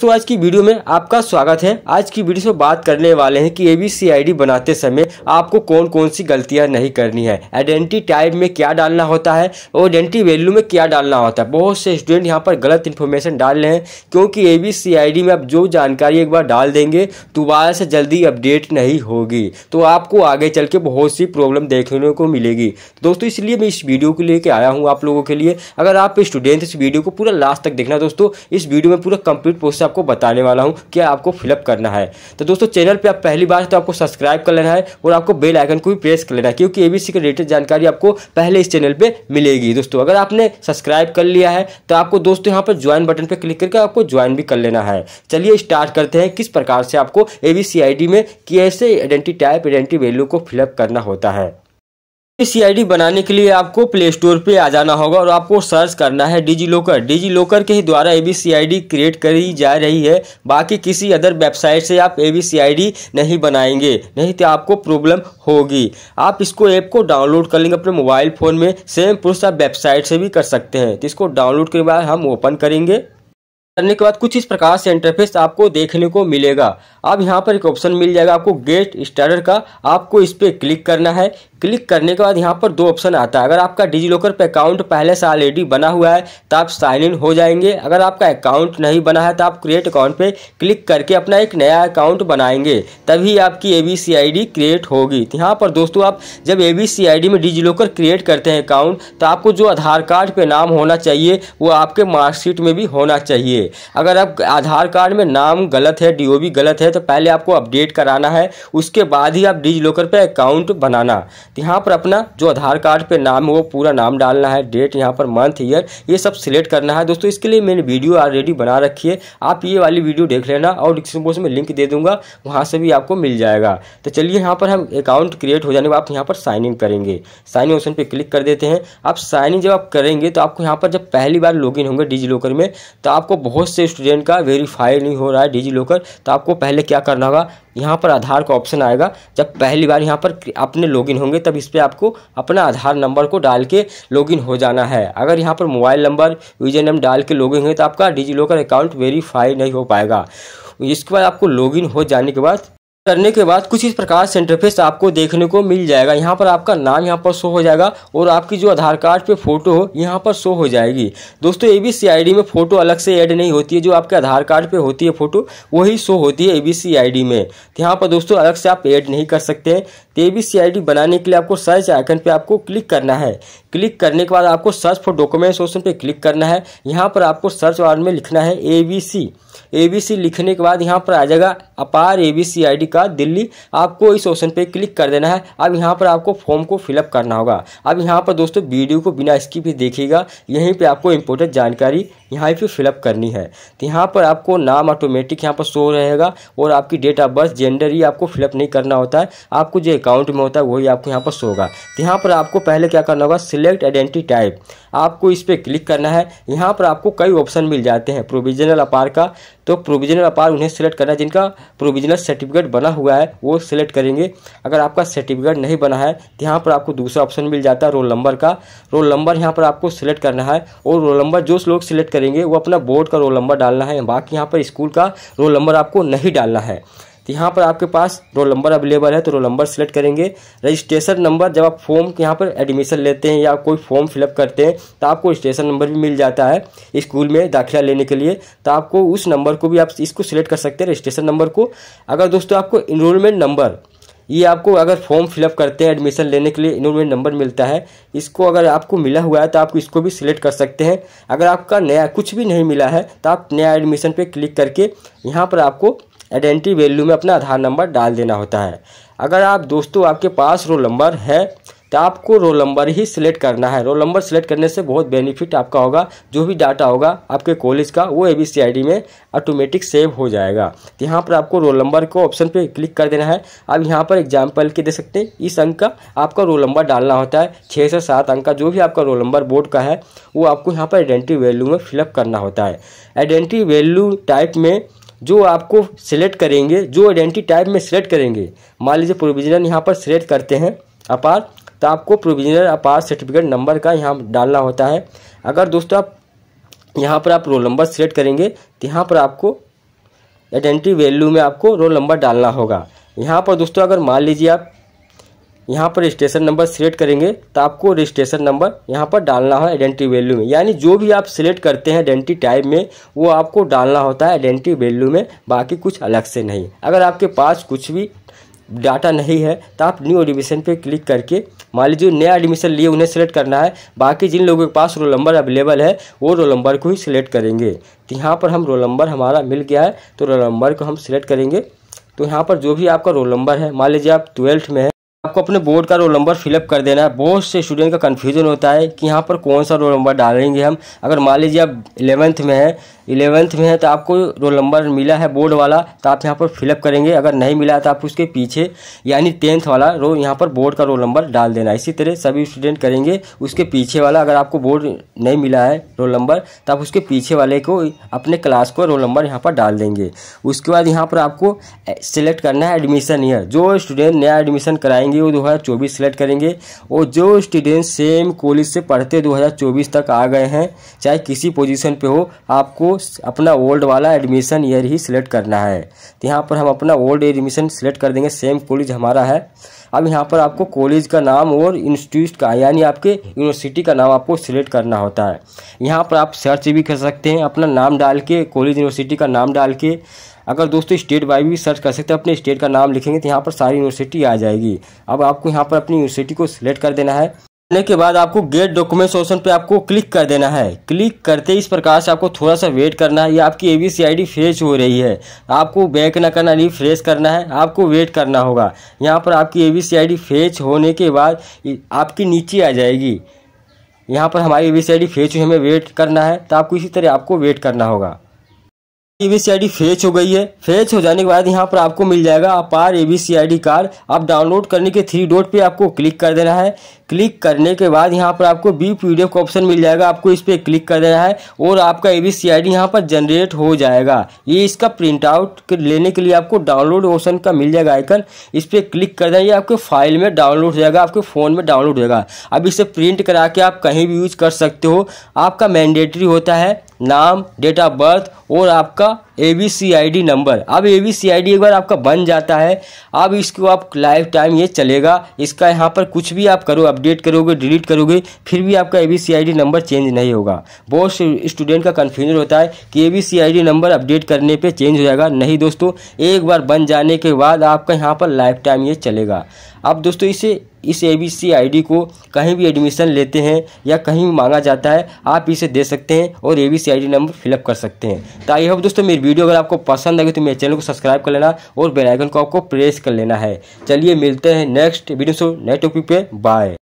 तो आज की वीडियो में आपका स्वागत है आज की वीडियो में बात करने वाले हैं कि एबीसीआईडी बनाते समय आपको कौन कौन सी गलतियां नहीं करनी है आइडेंटिटी टाइप में क्या डालना होता है और आइडेंटिटी वैल्यू में क्या डालना होता है बहुत से स्टूडेंट यहां पर गलत इन्फॉर्मेशन डाल रहे हैं क्योंकि डी में आप जो जानकारी एक बार डाल देंगे दोबारा से जल्दी अपडेट नहीं होगी तो आपको आगे चल के बहुत सी प्रॉब्लम देखने को मिलेगी दोस्तों इसलिए मैं इस वीडियो को लेकर आया हूँ आप लोगों के लिए अगर आप स्टूडेंट इस वीडियो को पूरा लास्ट तक देखना दोस्तों इस वीडियो में पूरा कंप्लीट पोस्ट आपको बताने वाला हूँ कि आपको फिलअप करना है तो दोस्तों चैनल पर आप पहली बार तो आपको सब्सक्राइब कर लेना है और आपको बेल आइकन को भी प्रेस कर लेना है क्योंकि ए बी रिलेटेड जानकारी आपको पहले इस चैनल पर मिलेगी दोस्तों अगर आपने सब्सक्राइब कर लिया है तो आपको दोस्तों यहाँ पर ज्वाइन बटन पर क्लिक करके आपको ज्वाइन भी कर लेना है चलिए स्टार्ट करते हैं किस प्रकार से आपको ए बी में कैसे आइडेंटी टाइप आइडेंटी वैल्यू को फिलअप करना होता है सी आई डी बनाने के लिए आपको प्ले स्टोर पे आ जाना होगा और आपको सर्च करना है डिजी लॉकर डिजी लॉकर के ही द्वारा A B C I D create करी जा रही है बाकी किसी अदर वेबसाइट से आप ए बी सी आई डी नहीं बनाएंगे नहीं तो आपको प्रॉब्लम होगी आप इसको ऐप को डाउनलोड कर लेंगे अपने मोबाइल फ़ोन में सेम पुरुष आप वेबसाइट से भी कर सकते हैं तो इसको डाउनलोड के बाद हम ओपन करेंगे करने के बाद कुछ इस प्रकार से इंटरफेस आपको देखने को मिलेगा अब यहाँ पर एक ऑप्शन मिल जाएगा आपको गेट स्टार्टर का आपको इस पर क्लिक करना है क्लिक करने के बाद यहाँ पर दो ऑप्शन आता है अगर आपका डिजी लॉकर पर अकाउंट पहले से ऑलरेडी बना हुआ है तो आप साइन इन हो जाएंगे अगर आपका अकाउंट नहीं बना है तो आप क्रिएट अकाउंट पे क्लिक करके अपना एक नया अकाउंट बनाएंगे तभी आपकी A B C I D create होगी तो यहाँ पर दोस्तों आप जब ए बी सी आई डी में डिजी लॉकर क्रिएट करते हैं अकाउंट तो आपको जो आधार कार्ड पर नाम होना चाहिए वो आपके मार्कशीट में भी होना चाहिए अगर आप आधार कार्ड में नाम गलत है डी गलत है तो पहले आपको अपडेट कराना है उसके बाद ही आप डिजी लॉकर पर अकाउंट बनाना तो यहाँ पर अपना जो आधार कार्ड पर नाम वो पूरा नाम डालना है डेट यहाँ पर मंथ ईयर ये सब सिलेक्ट करना है दोस्तों इसके लिए मैंने वीडियो ऑलरेडी बना रखी है आप ये वाली वीडियो देख लेना और डिस्क्रिप्शन बॉक्स में लिंक दे दूंगा वहाँ से भी आपको मिल जाएगा तो चलिए यहाँ पर हम अकाउंट क्रिएट हो जाने के बाद यहाँ पर साइन इन करेंगे साइन ऑप्शन पर क्लिक कर देते हैं आप साइन इन जब आप करेंगे तो आपको यहाँ पर जब पहली बार लॉग होंगे डिजी लॉकर में तो आपको बहुत बहुत से स्टूडेंट का वेरीफाई नहीं हो रहा है डिजी लॉकर तो आपको पहले क्या करना होगा यहाँ पर आधार का ऑप्शन आएगा जब पहली बार यहाँ पर अपने लॉगिन होंगे तब इस पर आपको अपना आधार नंबर को डाल के लॉगिन हो जाना है अगर यहाँ पर मोबाइल नंबर यूजर नेम डाल के लॉगिन होंगे तो आपका डिजी लॉकर अकाउंट वेरीफाई नहीं हो पाएगा इसके बाद आपको लॉगिन हो जाने के बाद करने के बाद कुछ इस प्रकार से इंटरफेस आपको देखने को मिल जाएगा यहाँ पर आपका नाम यहाँ पर शो हो जाएगा और आपकी जो आधार कार्ड पे फोटो हो यहाँ पर शो हो जाएगी दोस्तों A B C I D में फोटो अलग से ऐड नहीं होती है जो आपके आधार कार्ड पे होती है फोटो वही शो होती है ए बी सी आई डी में तो यहाँ पर दोस्तों अलग से आप ऐड नहीं कर सकते हैं तो ए बी सी आई डी बनाने के लिए आपको सर्च आइकन पर आपको क्लिक करना है क्लिक करने के बाद आपको सर्च फॉर डॉक्यूमेंट्स ऑप्शन पर क्लिक करना है यहाँ पर आपको सर्च वार्ड में लिखना है ए बी सी ए बी सी लिखने के बाद यहाँ पर आ जाएगा APAAR A B C I D का दिल्ली आपको इस ऑप्शन पर क्लिक कर देना है अब यहाँ पर आपको फॉर्म को फिलअप करना होगा अब यहाँ पर दोस्तों वीडियो को बिना स्किप ही देखिएगा यहीं पर आपको इंपोर्टेंट जानकारी यहाँ पर फिलअप करनी है तो यहाँ पर आपको नाम ऑटोमेटिक यहाँ पर शो रहेगा और आपकी डेट ऑफ बर्थ जेंडर ही आपको फिलअप नहीं करना होता है आपको जो अकाउंट में होता है वही आपको यहाँ पर शो होगा तो यहाँ पर आपको पहले क्या करना होगा सिलेक्ट आइडेंटी टाइप आपको इस पर क्लिक करना है यहाँ पर आपको कई ऑप्शन मिल जाते हैं प्रोविजनल अपार का तो प्रोविजनल अपार उन्हें सेलेक्ट करना है जिनका प्रोविजनल सर्टिफिकेट बना हुआ है वो सिलेक्ट करेंगे अगर आपका सर्टिफिकेट नहीं बना है तो यहाँ पर आपको दूसरा ऑप्शन मिल जाता है रोल नंबर का रोल नंबर यहाँ पर आपको सिलेक्ट करना है और रोल नंबर जो लोग सिलेक्ट करेंगे वो अपना बोर्ड का रोल नंबर डालना है बाकी यहाँ पर स्कूल का रोल नंबर आपको नहीं डालना है तो यहाँ पर आपके पास रोल नंबर अवेलेबल है तो रोल नंबर सेलेक्ट करेंगे रजिस्ट्रेशन नंबर जब आप फॉर्म यहाँ पर एडमिशन लेते हैं या कोई फॉर्म फिलअप करते हैं तो आपको रजिस्ट्रेशन नंबर भी मिल जाता है स्कूल में दाखिला लेने के लिए तो आपको उस नंबर को भी आप इसको सिलेक्ट कर सकते हैं रजिस्ट्रेशन नंबर को अगर दोस्तों आपको इनरोलमेंट नंबर ये आपको अगर फॉर्म फिलअप करते हैं एडमिशन लेने के लिए इन्होंने नंबर मिलता है इसको अगर आपको मिला हुआ है तो आप इसको भी सिलेक्ट कर सकते हैं अगर आपका नया कुछ भी नहीं मिला है तो आप नया एडमिशन पे क्लिक करके यहाँ पर आपको आइडेंटिटी वैल्यू में अपना आधार नंबर डाल देना होता है अगर आप दोस्तों आपके पास रोल नंबर है तो आपको रोल नंबर ही सिलेक्ट करना है रोल नंबर सिलेक्ट करने से बहुत बेनिफिट आपका होगा जो भी डाटा होगा आपके कॉलेज का वो ए बी में ऑटोमेटिक सेव हो जाएगा तो यहाँ पर आपको रोल नंबर को ऑप्शन पे क्लिक कर देना है अब यहाँ पर एग्जाम्पल के दे सकते हैं इस अंक का आपका रोल नंबर डालना होता है छः से सात अंक का जो भी आपका रोल नंबर बोर्ड का है वो आपको यहाँ पर आइडेंटिटी वैल्यू में फिलअप करना होता है आइडेंटिटी वैल्यू टाइप में जो आपको सिलेक्ट करेंगे जो आइडेंटिटी टाइप में सिलेक्ट करेंगे मान लीजिए प्रोविजनल यहाँ पर सिलेक्ट करते हैं अपार तो आपको प्रोविजनल पास सर्टिफिकेट नंबर का यहाँ डालना होता है अगर दोस्तों आप यहाँ पर आप रोल नंबर सेलेक्ट करेंगे तो यहाँ पर आपको आइडेंटिटी वैल्यू में आपको रोल नंबर डालना होगा यहाँ पर दोस्तों अगर मान लीजिए आप यहाँ पर रजिस्ट्रेशन नंबर सेलेक्ट करेंगे तो आपको रजिस्ट्रेशन नंबर यहाँ पर डालना है आइडेंटिटी वैल्यू में यानी जो भी आप सिलेक्ट करते हैं आइडेंटिटी टाइप में वो आपको डालना होता है आइडेंटिटी वैल्यू में बाकी कुछ अलग से नहीं अगर आपके पास कुछ भी डाटा नहीं है तो आप न्यू एडमिशन पे क्लिक करके मान लीजिए नया एडमिशन लिए उन्हें सेलेक्ट करना है बाकी जिन लोगों के पास रोल नंबर अवेलेबल है वो रोल नंबर को ही सिलेक्ट करेंगे तो यहाँ पर हम रोल नंबर हमारा मिल गया है तो रोल नंबर को हम सिलेक्ट करेंगे तो यहाँ पर जो भी आपका रोल नंबर है मान लीजिए आप ट्वेल्थ में है आपको अपने बोर्ड का रोल नंबर फिलअप कर देना है बहुत से स्टूडेंट का कन्फ्यूजन होता है कि यहाँ पर कौन सा रोल नंबर डालेंगे हम अगर मान लीजिए आप इलेवंथ में है इलेवंथ में है तो आपको रोल नंबर मिला है बोर्ड वाला तो आप यहाँ पर फिलअप करेंगे अगर नहीं मिला तो आप उसके पीछे यानी टेंथ वाला रो यहाँ पर बोर्ड का रोल नंबर डाल देना इसी तरह सभी स्टूडेंट करेंगे उसके पीछे वाला अगर आपको बोर्ड नहीं मिला है रोल नंबर तो आप उसके पीछे वाले को अपने क्लास को रोल नंबर यहाँ पर डाल देंगे उसके बाद यहाँ पर आपको सेलेक्ट करना है एडमिशन ईयर जो स्टूडेंट नया एडमिशन कराएंगे जाएंगे वो 2024 सेलेक्ट करेंगे और जो स्टूडेंट सेम कॉलेज से पढ़ते 2024 तक आ गए हैं चाहे किसी पोजीशन पे हो आपको अपना ओल्ड वाला एडमिशन ईयर ही सिलेक्ट करना है तो यहाँ पर हम अपना ओल्ड एडमिशन सिलेक्ट कर देंगे सेम कॉलेज हमारा है अब यहाँ पर आपको कॉलेज का नाम और इंस्टीट्यूट का यानी आपके यूनिवर्सिटी का नाम आपको सिलेक्ट करना होता है यहाँ पर आप सर्च भी कर सकते हैं अपना नाम डाल के कॉलेज यूनिवर्सिटी का नाम डाल के अगर दोस्तों स्टेट वाइज भी सर्च कर सकते हैं अपने स्टेट का नाम लिखेंगे तो यहाँ पर सारी यूनिवर्सिटी आ जाएगी अब आपको यहाँ पर अपनी यूनिवर्सिटी को सिलेक्ट कर देना है करने के बाद आपको गेट डॉक्यूमेंट्स ऑप्शन पे आपको क्लिक कर देना है क्लिक करते ही इस प्रकार से आपको थोड़ा सा वेट करना है ये आपकी A ID C I D fresh हो रही है आपको बैक ना करना रिफ्रेश करना है आपको वेट करना होगा यहाँ पर आपकी A ID C I D fresh होने के बाद आपकी नीचे आ जाएगी यहाँ पर हमारी A B C I D fresh हुई हमें वेट करना है तो आपको इसी तरह आपको वेट करना होगा A B C I D fetch हो गई है फेच हो जाने के बाद यहाँ पर आपको मिल जाएगा APAAR A B C I D card आप डाउनलोड करने के थ्री डॉट पे आपको क्लिक कर देना है क्लिक करने के बाद यहाँ पर आपको बी पी डी एफ का ऑप्शन मिल जाएगा आपको इस पर क्लिक कर देना है और आपका A B C I D यहाँ पर जनरेट हो जाएगा ये इसका प्रिंट आउट लेने के लिए आपको डाउनलोड ऑप्शन का मिल जाएगा आइकन इस पर क्लिक कर देना ये आपके फाइल में डाउनलोड हो जाएगा आपके फ़ोन में डाउनलोड हो जाएगा अब इसे प्रिंट करा के आप कहीं भी यूज कर सकते हो आपका मैंडेटरी होता है नाम डेट ऑफ बर्थ और आपका A B C I D number अब A B C I D एक बार आपका बन जाता है अब इसको आप लाइफ टाइम ये चलेगा इसका यहाँ पर कुछ भी आप करो अपडेट करोगे डिलीट करोगे फिर भी आपका A B C I D number change नहीं होगा बहुत स्टूडेंट का कन्फ्यूजन होता है कि A B C I D number update करने पर चेंज हो जाएगा नहीं दोस्तों एक बार बन जाने के बाद आपका यहाँ पर लाइफ टाइम ये चलेगा अब दोस्तों इसे इस ए बी सी आई डी को कहीं भी एडमिशन लेते हैं या कहीं भी मांगा जाता है आप इसे दे सकते हैं और A B C I D number fill up कर सकते हैं तो आई होप दोस्तों मेरी वीडियो अगर आपको पसंद आएगी तो मेरे चैनल को सब्सक्राइब कर लेना और बेलाइकन को आपको प्रेस कर लेना है चलिए मिलते हैं नेक्स्ट वीडियो नए टॉपिक पे बाय